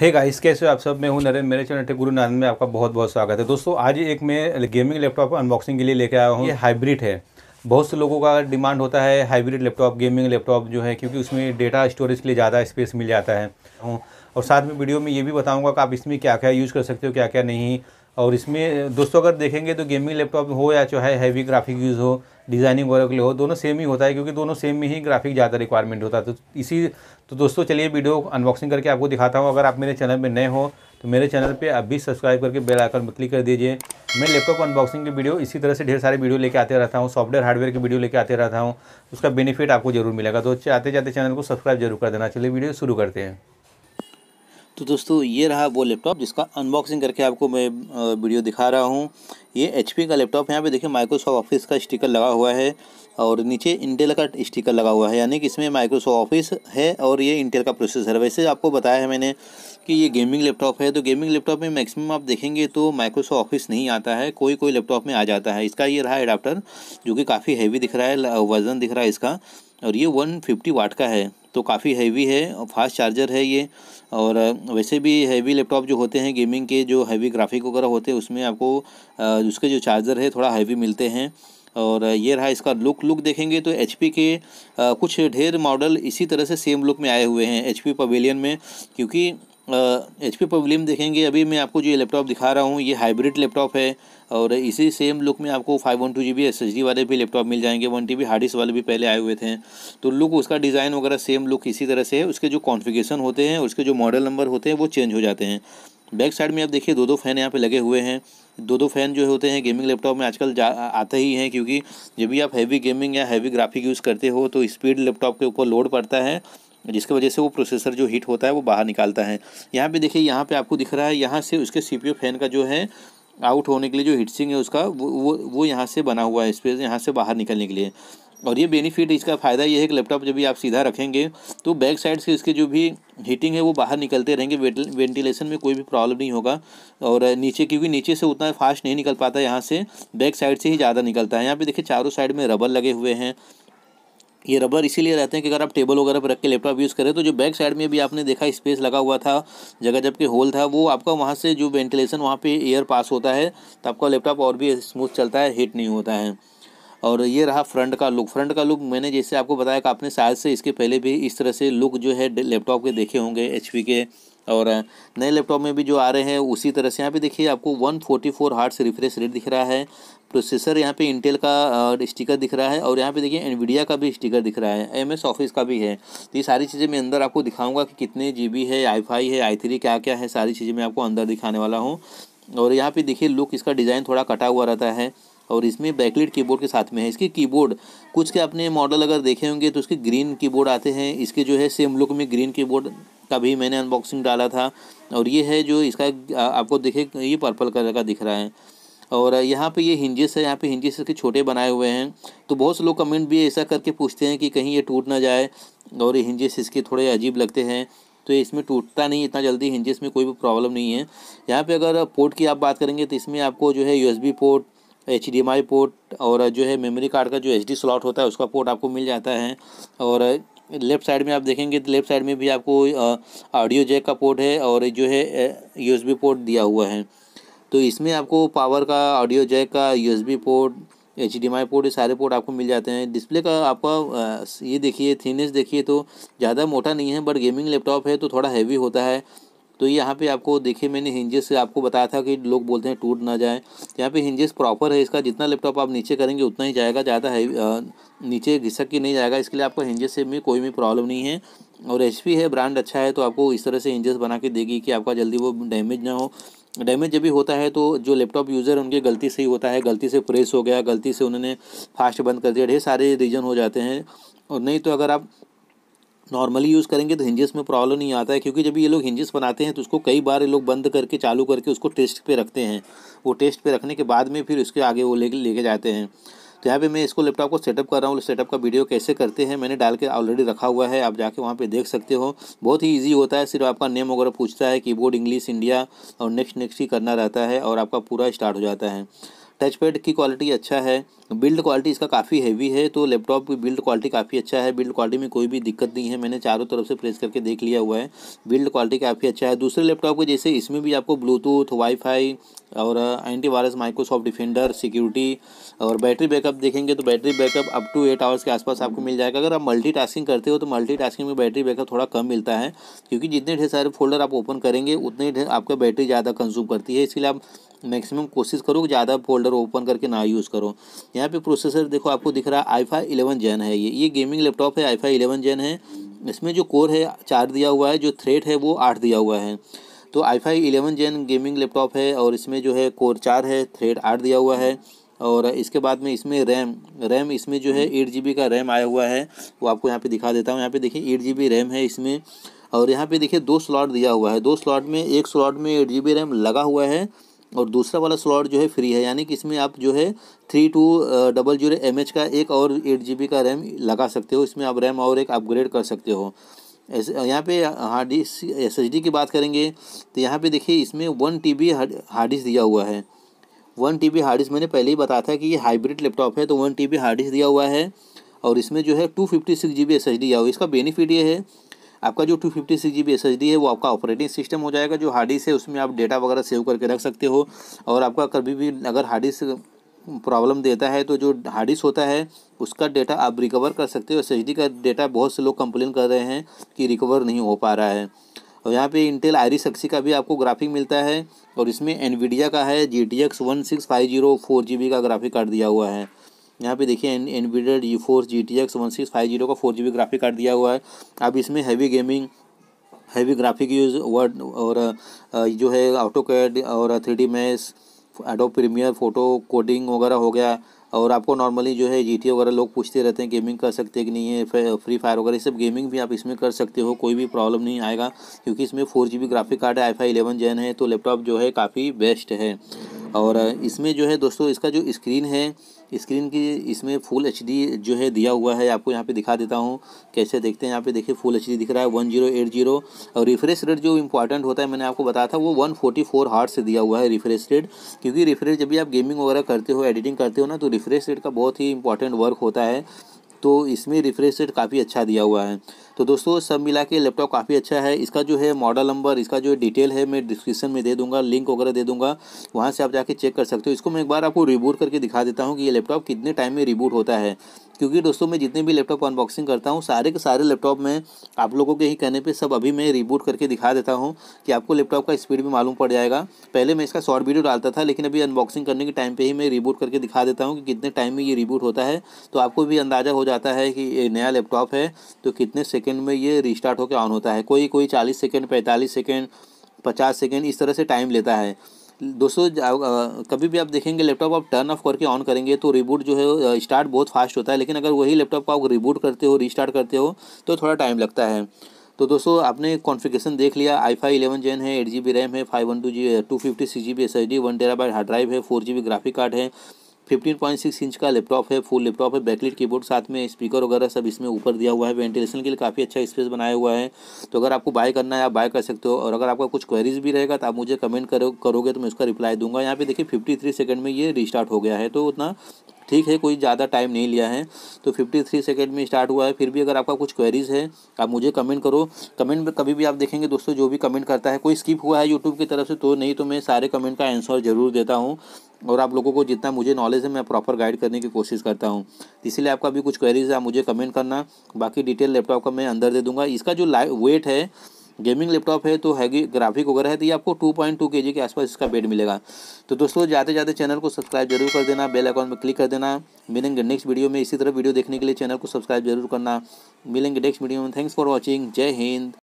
hey guys कैसे हो आप सब मैं हूं नरेंद्र मेरे चैनल गुरु नानंद में आपका बहुत बहुत स्वागत है दोस्तों आज एक मैं गेमिंग लैपटॉप अनबॉक्सिंग के लिए लेके आया हूं ये हाइब्रिड है बहुत से लोगों का डिमांड होता है हाइब्रिड लैपटॉप गेमिंग लैपटॉप जो है क्योंकि उसमें डेटा स्टोरेज के लिए ज़्यादा स्पेस मिल जाता है और साथ में वीडियो में ये भी बताऊँगा कि आप इसमें क्या क्या यूज़ कर सकते हो क्या क्या नहीं और इसमें दोस्तों अगर देखेंगे तो गेमिंग लैपटॉप हो या चाहे हैवी ग्राफिक यूज़ हो डिज़ाइनिंग वगैरह के लिए हो दोनों सेम ही होता है क्योंकि दोनों सेम में ही ग्राफिक ज़्यादा रिक्वायरमेंट होता है तो इसी तो दोस्तों चलिए वीडियो अनबॉक्सिंग करके आपको दिखाता हूँ अगर आप मेरे चैनल में नए हो तो मेरे चैनल पे आप भी सब्सक्राइब करके बेल आइकन पर क्लिक कर दीजिए मैं लैपटॉप अनबॉक्सिंग की वीडियो इसी तरह से ढेर सारे वीडियो लेके आते रहता हूँ सॉफ्टवेयर हार्डवेयर की वीडियो लेके आते रहता हूँ उसका बेनिफिट आपको जरूर मिलेगा तो आते जाते चैनल को सब्सक्राइब जरूर कर देना चलिए वीडियो शुरू करते हैं तो दोस्तों ये रहा वो लैपटॉप जिसका अनबॉक्सिंग करके आपको मैं वीडियो दिखा रहा हूँ ये एच का लैपटॉप यहाँ पे देखिए माइक्रोसॉफ्ट ऑफिस का स्टिकर लगा हुआ है और नीचे इंटेल का स्टिकर लगा हुआ है यानी कि इसमें माइक्रोसॉफ्ट ऑफिस है और ये इंटेल का प्रोसेसर है वैसे आपको बताया है मैंने कि ये गेमिंग लैपटॉप है तो गेमिंग लैपटॉप में मैक्सिमम आप देखेंगे तो माइक्रोसॉफ्ट ऑफिस नहीं आता है कोई कोई लैपटॉप में आ जाता है इसका ये रहा एडाप्टर जो कि काफ़ी हैवी दिख रहा है वजन दिख रहा है इसका और ये वन फिफ्टी वाट का है तो काफ़ी हैवी है और फास्ट चार्जर है ये और वैसे भी हैवी लैपटॉप जो होते हैं गेमिंग के जो हैवी ग्राफिक वगैरह होते हैं उसमें आपको उसके जो चार्जर है थोड़ा हैवी मिलते हैं और ये रहा इसका लुक लुक देखेंगे तो एच के आ, कुछ ढेर मॉडल इसी तरह से सेम लुक में आए हुए हैं एच पी पवेलियन में क्योंकि एच पी पवलियम देखेंगे अभी मैं आपको जो ये लैपटॉप दिखा रहा हूँ ये हाइब्रिड लैपटॉप है और इसी सेम लुक में आपको five one two G B S H D वाले भी लैपटॉप मिल जाएंगे one T B hard disk वाले भी पहले आए हुए थे तो लुक उसका डिज़ाइन वगैरह सेम लुक इसी तरह से है उसके जो कॉन्फिगेशन होते हैं उसके जो मॉडल नंबर होते हैं वो चेंज हो जाते हैं बैक साइड में आप देखिए दो दो फैन यहाँ पे लगे हुए हैं दो दो फैन जो होते हैं गेमिंग लैपटॉप में आजकल जा आते ही हैं क्योंकि जब भी आप हैवी गेमिंग या हैवी ग्राफिक यूज़ करते हो तो स्पीड लैपटॉप के ऊपर लोड पड़ता है जिसकी वजह से वो प्रोसेसर जो हीट होता है वो बाहर निकालता है यहाँ पे देखिए यहाँ पे आपको दिख रहा है यहाँ से उसके सी फैन का जो है आउट होने के लिए जो हीटसिंग है उसका वो वो वो यहाँ से बना हुआ है स्पेस यहाँ से बाहर निकलने के लिए और ये बेनिफिट इसका फ़ायदा ये है कि लैपटॉप जब भी आप सीधा रखेंगे तो बैक साइड से इसके जो भी हीटिंग है वो बाहर निकलते रहेंगे वेंटिलेशन में कोई भी प्रॉब्लम नहीं होगा और नीचे क्योंकि नीचे से उतना फास्ट नहीं निकल पाता यहाँ से बैक साइड से ही ज़्यादा निकलता है यहाँ पे देखिए चारों साइड में रबर लगे हुए हैं ये रबर इसीलिए रहते हैं कि अगर आप टेबल वगैरह पर रख के लैपटॉप यूज़ करें तो जो बैक साइड में भी आपने देखा स्पेस लगा हुआ था जगह जबकि होल था वो आपका वहाँ से जो वेंटिलेशन वहाँ पे एयर पास होता है तो आपका लैपटॉप और भी स्मूथ चलता है हीट नहीं होता है और ये रहा फ्रंट का लुक फ्रंट का लुक मैंने जैसे आपको बताया कि आपने शायद से इसके पहले भी इस तरह से लुक जो है लैपटॉप के देखे होंगे एच के और नए लैपटॉप में भी जो आ रहे हैं उसी तरह से यहाँ पे देखिए आपको 144 फोर्टी हार्ट से रिफ्रेश रेट दिख रहा है प्रोसेसर यहाँ पे इंटेल का स्टिकर दिख रहा है और यहाँ पे देखिए एनवीडिया का भी स्टिकर दिख रहा है एम एस ऑफिस का भी है तो ये सारी चीज़ें मैं अंदर आपको दिखाऊंगा कि कितने जीबी है आई फाई है आई थ्री क्या क्या है सारी चीज़ें मैं आपको अंदर दिखाने वाला हूँ और यहाँ पे देखिए लुक इसका डिज़ाइन थोड़ा कटा हुआ रहता है और इसमें बैकलेट कीबोर्ड के साथ में है इसके कीबोर्ड कुछ के अपने मॉडल अगर देखे होंगे तो उसके ग्रीन कीबोर्ड आते हैं इसके जो है सेम लुक में ग्रीन कीबोर्ड का भी मैंने अनबॉक्सिंग डाला था और ये है जो इसका आपको देखे ये पर्पल कलर का दिख रहा है और यहाँ पे ये हिंजेस है यहाँ पे हिंजेस इसके छोटे बनाए हुए हैं तो बहुत से लोग कमेंट भी ऐसा करके पूछते हैं कि कहीं ये टूट ना जाए और ये हिंजेस इसके थोड़े अजीब लगते हैं तो इसमें टूटता नहीं इतना जल्दी हिंजेस में कोई भी प्रॉब्लम नहीं है यहाँ पे अगर पोर्ट की आप बात करेंगे तो इसमें आपको जो है यूएसबी पोर्ट एच पोर्ट और जो है मेमोरी कार्ड का जो एच स्लॉट होता है उसका पोर्ट आपको मिल जाता है और लेफ़्ट साइड में आप देखेंगे तो लेफ़्ट साइड में भी आपको ऑडियो जैक का पोर्ट है और जो है यूएसबी पोर्ट दिया हुआ है तो इसमें आपको पावर का ऑडियो जैक का यू पोर्ट एच पोर्ट ये सारे पोर्ट आपको मिल जाते हैं डिस्प्ले का आपका ये देखिए थिनेस देखिए तो ज़्यादा मोटा नहीं है बट गेमिंग लैपटॉप है तो थोड़ा हैवी होता है तो यहाँ पे आपको देखिए मैंने हिंजेस से आपको बताया था कि लोग बोलते हैं टूट ना जाए यहाँ पे हिंजेस प्रॉपर है इसका जितना लैपटॉप आप नीचे करेंगे उतना ही जाएगा ज़्यादा है नीचे घिसक के नहीं जाएगा इसके लिए आपको हिंजेस से में कोई भी प्रॉब्लम नहीं है और एच है ब्रांड अच्छा है तो आपको इस तरह से हिंजेस बना के देगी कि आपका जल्दी वो डैमेज ना हो डैमेज जब भी होता है तो जो लैपटॉप यूज़र उनके गलती से ही होता है गलती से प्रेस हो गया गलती से उन्होंने फास्ट बंद कर दिया ढेर सारे रीजन हो जाते हैं और नहीं तो अगर आप नॉर्मली यूज़ करेंगे तो हिंजिस में प्रॉब्लम नहीं आता है क्योंकि जब ये लोग हिंजिस बनाते हैं तो उसको कई बार ये लोग बंद करके चालू करके उसको टेस्ट पे रखते हैं वो टेस्ट पे रखने के बाद में फिर उसके आगे वो ले लेके जाते हैं तो यहाँ पे मैं इसको लैपटॉप को सेटअप कर रहा हूँ सेटअप का वीडियो कैसे करते हैं मैंने डाल के ऑलरेडी रखा हुआ है आप जाके वहाँ पे देख सकते हो बहुत ही ईजी होता है सिर्फ आपका नेम वगैरह पूछता है कीबोर्ड इंग्लिश इंडिया और नेक्स्ट नेक्स्ट ही करना रहता है और आपका पूरा स्टार्ट हो जाता है टच पैड की क्वालिटी अच्छा है बिल्ड क्वालिटी इसका काफ़ी हैवी है तो लैपटॉप की बिल्ड क्वालिटी काफ़ी अच्छा है बिल्ड क्वालिटी में कोई भी दिक्कत नहीं है मैंने चारों तरफ से प्रेस करके देख लिया हुआ है बिल्ड क्वालिटी काफ़ी अच्छा है दूसरे लैपटॉप के जैसे इसमें भी आपको ब्लूटूथ वाईफाई और एंटीवायरस माइक्रोसॉफ्ट डिफेंडर सिक्योरिटी और बैटरी बैकअप देखेंगे तो battery backup up to eight hours के आसपास आपको मिल जाएगा अगर आप मल्टीटास्किंग करते हो तो मल्टीटास्किंग में बैटरी बैकअप थोड़ा कम मिलता है क्योंकि जितने ढेर सारे फोल्डर आप ओपन करेंगे उतने आपका बैटरी ज़्यादा कंज्यूम करती है इसलिए आप मैक्सिमम कोशिश करो कि ज़्यादा फोल्डर ओपन करके ना यूज़ करो यहाँ पे प्रोसेसर देखो आपको दिख रहा है आई फाई इलेवन जैन है ये ये गेमिंग लैपटॉप है आई फाई इलेवन जैन है इसमें जो कोर है चार दिया हुआ है जो थ्रेड है वो आठ दिया हुआ है तो I five eleven gen gaming laptop है और इसमें जो है कोर चार है थ्रेड आठ दिया हुआ है और इसके बाद में इसमें रैम रैम इसमें जो है एट जी का रैम आया हुआ है वो आपको यहाँ पे दिखा देता हूँ यहाँ पे देखिए एट जी रैम है इसमें और यहाँ पे देखिए दो स्लॉट दिया हुआ है दो स्लॉट में एक स्लॉट में एट जी रैम लगा हुआ है और दूसरा वाला स्लॉट जो है फ्री है यानी कि इसमें आप जो है three two double zero M का एक और एट जी का रैम लगा सकते हो इसमें आप रैम और एक अपग्रेड कर सकते हो ऐसे यहाँ पे हार्ड डिस्क एस की बात करेंगे तो यहाँ पे देखिए इसमें one T B hard disk दिया हुआ है one T B hard disk मैंने पहले ही बताया था कि ये हाइब्रिड लैपटॉप है तो one T B hard disk दिया हुआ है और इसमें जो है two fifty six G B S H D दिया हुआ है इसका बेनिफिट ये है आपका जो two fifty six G B S S D है वो आपका ऑपरेटिंग सिस्टम हो जाएगा जो हार्ड डिस्क है उसमें आप डेटा वगैरह सेव करके रख सकते हो और आपका कभी भी अगर हार्ड डिस्क प्रॉब्लम देता है तो जो हार्ड डिस्क होता है उसका डेटा आप रिकवर कर सकते हो एस का डेटा बहुत से लोग कंप्लेन कर रहे हैं कि रिकवर नहीं हो पा रहा है और यहाँ पे इंटेल आयरिस एक्सी का भी आपको ग्राफिक मिलता है और इसमें एनवीडिया का है G T X one six five zero four G B का ग्राफिक कार्ड दिया हुआ है यहाँ पे देखिए एनवीडेड यू फोर G T X one six five zero का four G B graphic card दिया हुआ है अब इसमें heavy gaming heavy graphic use Word और जो है ऑटो कैड और three D max Adobe Premiere photo coding वगैरह हो गया और आपको नॉर्मली जो है जी वगैरह लोग पूछते रहते हैं गेमिंग कर सकते हैं कि नहीं है फ्री फायर वगैरह ये सब गेमिंग भी आप इसमें कर सकते हो कोई भी प्रॉब्लम नहीं आएगा क्योंकि इसमें four G B graphic card है आई फाई इलेवन जैन है तो लैपटॉप जो है काफ़ी बेस्ट है और इसमें जो है दोस्तों इसका जो स्क्रीन है स्क्रीन की इसमें फुल एच जो है दिया हुआ है आपको यहाँ पे दिखा देता हूँ कैसे देखते हैं यहाँ पे देखिए फुल एच दिख रहा है वन जीरो एट जीरो और रिफ्रेश रेट जो इंपॉर्टेंट होता है मैंने आपको बताया था वो वन फोर्टी फोर हार्ट से दिया हुआ है रिफ्रेश रेट क्योंकि रिफ्रेश जब भी आप गेमिंग वगैरह करते हो एडिटिंग करते हो ना तो रिफ्रेश रेट का बहुत ही इंपॉर्टेंट वर्क होता है तो इसमें रिफ्रेश रेट काफ़ी अच्छा दिया हुआ है तो दोस्तों सब मिला के लैपटॉप काफ़ी अच्छा है इसका जो है मॉडल नंबर इसका जो डिटेल है मैं डिस्क्रिप्शन में दे दूंगा लिंक वगैरह दे दूंगा वहाँ से आप जाके चेक कर सकते हो इसको मैं एक बार आपको रिबूट करके दिखा देता हूँ कि ये लैपटॉप कितने टाइम में रिबूट होता है क्योंकि दोस्तों मैं जितने भी लैपटॉप अनबॉक्सिंग करता हूँ सारे के सारे लैपटॉप में आप लोगों के ही कहने पर सब अभी मैं रिबूट करके दिखा देता हूँ कि आपको लैपटॉप का स्पीड भी मालूम पड़ जाएगा पहले मैं इसका शॉर्ट वीडियो डालता था लेकिन अभी अनबॉक्सिंग करने के टाइम पर ही मैं रिबूट करके दिखा देता हूँ कि कितने टाइम में ये रिबूट होता है तो आपको भी अंदाज़ा हो जाता है कि ये नया लैपटॉप है तो कितने सेकेंड में ये रिस्टार्ट होकर ऑन होता है कोई कोई चालीस सेकेंड पैंतालीस सेकेंड पचास सेकेंड इस तरह से टाइम लेता है दोस्तों कभी भी आप देखेंगे लैपटॉप आप टर्न ऑफ करके ऑन करेंगे तो रिबूट जो है स्टार्ट बहुत फास्ट होता है लेकिन अगर वही लैपटॉप को आप रिबूट करते हो रिस्टार्ट करते हो तो थोड़ा टाइम लगता है तो दोस्तों आपने कॉन्फ़िगरेशन देख लिया आई फाई इलेवन जेन है एट जी बी रैम है five one two G two fifty six G B S S D one terabyte hard drive है four G B graphic card है फिफ्टीन पॉइंट सिक्स इंच का laptop है full laptop है backlit keyboard साथ में speaker वगैरह सब इसमें ऊपर दिया हुआ है वेंटिलेशन के लिए काफ़ी अच्छा स्पेस बनाया हुआ है तो अगर आपको बाय करना है आप बाय कर सकते हो और अगर आपका कुछ क्वेरीज भी रहेगा तो आप मुझे कमेंट करो करोगे तो मैं उसका रिप्लाई दूंगा यहाँ पे देखिए फिफ्टी थ्री सेकेंड में ये रिस्टार्ट हो गया है तो उतना ठीक है कोई ज़्यादा टाइम नहीं लिया है तो फिफ्टी थ्री सेकेंड में स्टार्ट हुआ है फिर भी अगर आपका कुछ क्वेरीज़ है आप मुझे कमेंट करो कमेंट में कभी भी आप देखेंगे दोस्तों जो भी कमेंट करता है कोई स्किप हुआ है यूट्यूब की तरफ से तो नहीं तो मैं सारे कमेंट का आंसर ज़रूर देता हूँ और आप लोगों को जितना मुझे नॉलेज है मैं प्रॉपर गाइड करने की कोशिश करता हूँ इसीलिए आपका भी कुछ क्वेरीज है आप मुझे कमेंट करना बाकी डिटेल लैपटॉप का मैं अंदर दे दूँगा इसका जो लाइव वेट है गेमिंग लैपटॉप है तो हैगी ग्राफिक वगैरह है तो ये आपको टू पॉइंट टू के जी के आसपास इसका बेड मिलेगा तो दोस्तों जाते जाते चैनल को सब्सक्राइब जरूर कर देना बेल अकाउंट में क्लिक कर देना मिलेंगे नेक्स्ट वीडियो में इसी तरह वीडियो देखने के लिए चैनल को सब्सक्राइब जरूर करना मिलेंगे नेक्स्ट वीडियो में थैंक्स फॉर वॉचिंग जय हिंद